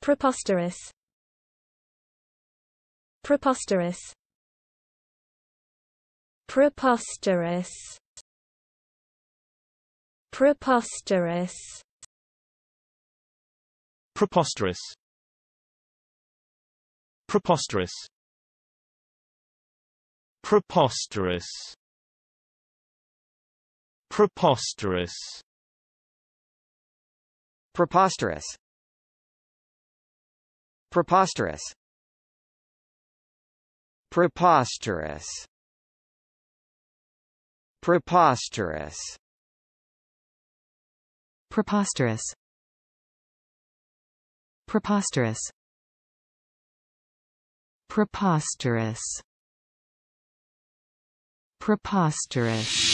Preposterous. Preposterous. Preposterous. Preposterous. Preposterous. Preposterous. Preposterous. Preposterous. Preposterous Preposterous. Preposterous. Preposterous. Preposterous. Preposterous. Preposterous. Preposterous.